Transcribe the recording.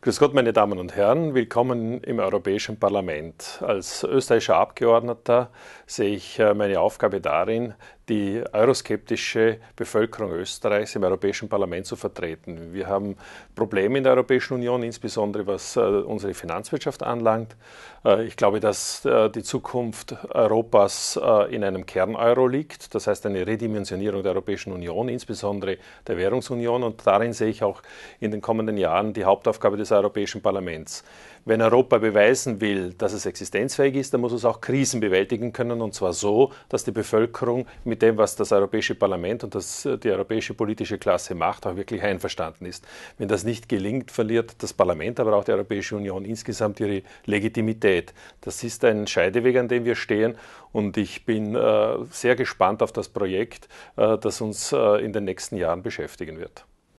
Grüß Gott, meine Damen und Herren, willkommen im Europäischen Parlament. Als österreichischer Abgeordneter sehe ich äh, meine Aufgabe darin, die euroskeptische Bevölkerung Österreichs im Europäischen Parlament zu vertreten. Wir haben Probleme in der Europäischen Union, insbesondere was äh, unsere Finanzwirtschaft anlangt. Äh, ich glaube, dass die Zukunft Europas in einem Kern-Euro liegt, das heißt eine Redimensionierung der Europäischen Union, insbesondere der Währungsunion. Und darin sehe ich auch in den kommenden Jahren die Hauptaufgabe des des Europäischen Parlaments. Wenn Europa beweisen will, dass es existenzfähig ist, dann muss es auch Krisen bewältigen können und zwar so, dass die Bevölkerung mit dem, was das Europäische Parlament und das, die europäische politische Klasse macht, auch wirklich einverstanden ist. Wenn das nicht gelingt, verliert das Parlament, aber auch die Europäische Union insgesamt ihre Legitimität. Das ist ein Scheideweg, an dem wir stehen und ich bin äh, sehr gespannt auf das Projekt, äh, das uns äh, in den nächsten Jahren beschäftigen wird.